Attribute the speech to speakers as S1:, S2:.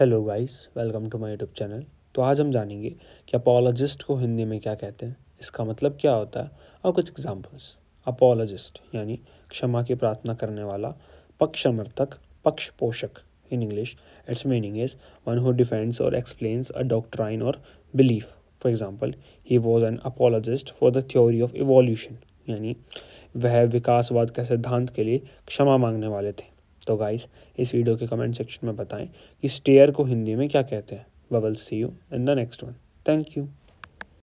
S1: hello guys welcome to my YouTube channel तो आज हम जानेंगे कि अपोलॉजिस्ट को हिंदी में क्या कहते हैं इसका मतलब क्या होता है और कुछ एग्जांपल्स अपोलॉजिस्ट यानी क्षमा की प्रार्थना करने वाला पक्ष समर्थक पक्ष पोषक in English it's meaning is one who defends और एक्सप्लेन्स अ डॉक्ट्राइन और belief for example he was an apologist for the theory of evolution यानी वह विकासवाद के सिद्धांत के लिए क्षमा मांगने वाले थे तो गाइस इस वीडियो के कमेंट सेक्शन में बताएं कि स्टेयर को हिंदी में क्या कहते हैं bubble see you in the next one thank you